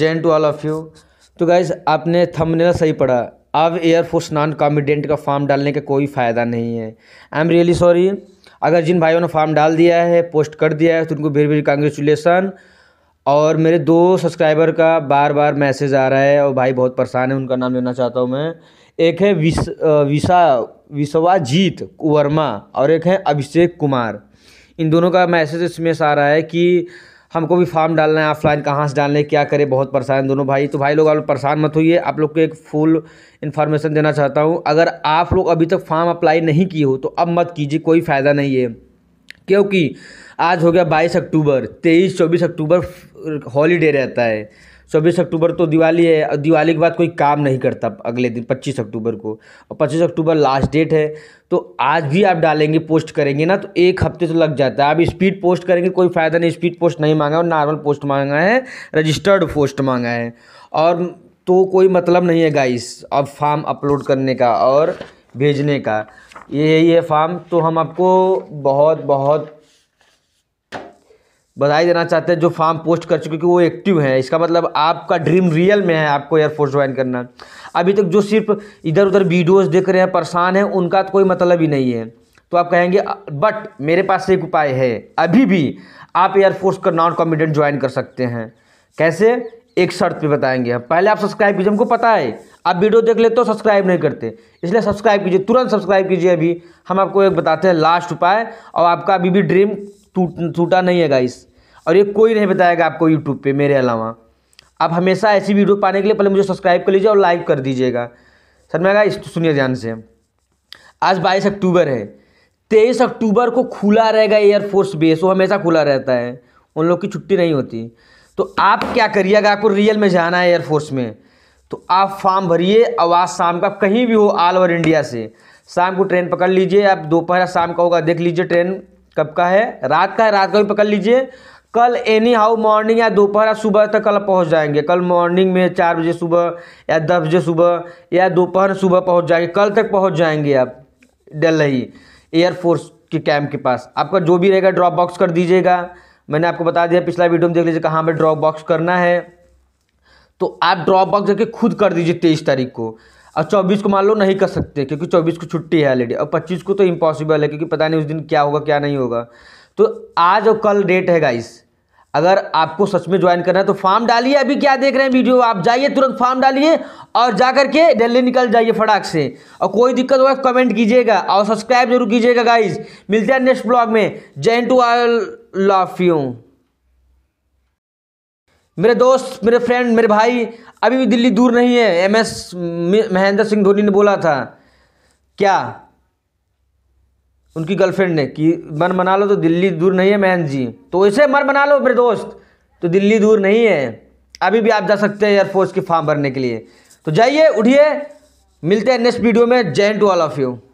Jain to all of you तो guys आपने thumbnail सही पढ़ा अब एयरफोर्स नॉन कॉमिडेंट का फॉर्म डालने का कोई फ़ायदा नहीं है आई एम रियली सॉरी अगर जिन भाइयों ने फॉर्म डाल दिया है पोस्ट कर दिया है तो उनको वेरी वेरी कॉन्ग्रेचुलेसन और मेरे दो सब्सक्राइबर का बार बार मैसेज आ रहा है और भाई बहुत परेशान है उनका नाम लेना चाहता हूँ मैं एक है विश विशा विश्वाजीत वर्मा और एक है अभिषेक कुमार इन दोनों का मैसेज इसमें आ रहा है कि हमको भी फॉर्म डालना है ऑफलाइन कहाँ से डालने क्या करें बहुत परेशान दोनों भाई तो भाई लोग आप लोग परेशान मत होइए आप लोग को एक फुल इन्फॉर्मेशन देना चाहता हूँ अगर आप लोग अभी तक फॉर्म अप्लाई नहीं किए हो तो अब मत कीजिए कोई फ़ायदा नहीं है क्योंकि आज हो गया बाईस अक्टूबर तेईस चौबीस अक्टूबर हॉलीडे रहता है चौबीस अक्टूबर तो दिवाली है और दिवाली के बाद कोई काम नहीं करता अगले दिन पच्चीस अक्टूबर को और पच्चीस अक्टूबर लास्ट डेट है तो आज भी आप डालेंगे पोस्ट करेंगे ना तो एक हफ्ते तो लग जाता है आप स्पीड पोस्ट करेंगे कोई फ़ायदा नहीं स्पीड पोस्ट नहीं मांगा और नॉर्मल पोस्ट मांगा है रजिस्टर्ड पोस्ट मांगा है और तो कोई मतलब नहीं है गाइस अब फॉर्म अपलोड करने का और भेजने का ये यही है फॉर्म तो हम आपको बहुत बहुत बधाई देना चाहते हैं जो फॉर्म पोस्ट कर चुके क्योंकि वो एक्टिव हैं इसका मतलब आपका ड्रीम रियल में है आपको एयरफोर्स ज्वाइन करना अभी तक जो सिर्फ इधर उधर वीडियोस देख रहे हैं परेशान हैं उनका तो कोई मतलब ही नहीं है तो आप कहेंगे बट मेरे पास एक उपाय है अभी भी आप एयरफोर्स का नॉन कॉम्पिटेंट ज्वाइन कर सकते हैं कैसे एक शर्त पर बताएंगे हम पहले आप सब्सक्राइब कीजिए हमको पता है आप वीडियो देख लेते हो सब्सक्राइब नहीं करते इसलिए सब्सक्राइब कीजिए तुरंत सब्सक्राइब कीजिए अभी हम आपको एक बताते हैं लास्ट उपाय और आपका अभी भी ड्रीम टूट टूटा नहीं है गाइस और ये कोई नहीं बताएगा आपको यूट्यूब पे मेरे अलावा आप हमेशा ऐसी वीडियो पाने के लिए पहले मुझे सब्सक्राइब कर लीजिए और लाइक कर दीजिएगा सर मैं गाइस सुनिए ध्यान से आज बाईस अक्टूबर है तेईस अक्टूबर को खुला रहेगा एयरफोर्स बेस वो हमेशा खुला रहता है उन लोग की छुट्टी नहीं होती तो आप क्या करिएगा आपको रियल में जाना है एयरफोर्स में तो आप फॉर्म भरिए आवाज़ शाम का कहीं भी हो ऑल ओवर इंडिया से शाम को ट्रेन पकड़ लीजिए आप दोपहर शाम का होगा देख लीजिए ट्रेन कब का है रात का है रात का भी पकड़ लीजिए कल एनी हाउ मॉर्निंग या दोपहर या सुबह तक कल पहुंच जाएंगे कल मॉर्निंग में चार बजे सुबह या दस बजे सुबह या दोपहर सुबह पहुंच जाएंगे कल तक पहुंच जाएंगे आप दिल्ली एयरफोर्स के कैंप के पास आपका जो भी रहेगा ड्रॉप बॉक्स कर दीजिएगा मैंने आपको बता दिया पिछला वीडियो में देख लीजिए कहाँ पर ड्रॉप बॉक्स करना है तो आप ड्रॉप बॉक्स करके खुद कर दीजिए तेईस तारीख को और चौबीस को मान लो नहीं कर सकते क्योंकि चौबीस को छुट्टी है ऑलरेडी और पच्चीस को तो इम्पॉसिबल है क्योंकि पता नहीं उस दिन क्या होगा क्या नहीं होगा तो आज और कल डेट है गाइस अगर आपको सच में ज्वाइन करना है तो फॉर्म डालिए अभी क्या देख रहे हैं वीडियो आप जाइए तुरंत फॉर्म डालिए और जा करके दिल्ली निकल जाइए फटाक से और कोई दिक्कत होगा कमेंट कीजिएगा और सब्सक्राइब जरूर कीजिएगा गाइज मिलते हैं नेक्स्ट ब्लॉग में जय टू आई लव यू मेरे दोस्त मेरे फ्रेंड मेरे भाई अभी भी दिल्ली दूर नहीं है एम एस महेंद्र सिंह धोनी ने बोला था क्या उनकी गर्लफ्रेंड ने कि मन मना लो तो दिल्ली दूर नहीं है महेंद्र जी तो इसे मन मना लो मेरे दोस्त तो दिल्ली दूर नहीं है अभी भी आप जा सकते हैं एयरफोर्स के फॉर्म भरने के लिए तो जाइए उठिए मिलते हैं नेक्स्ट वीडियो में जय टू ऑल ऑफ यू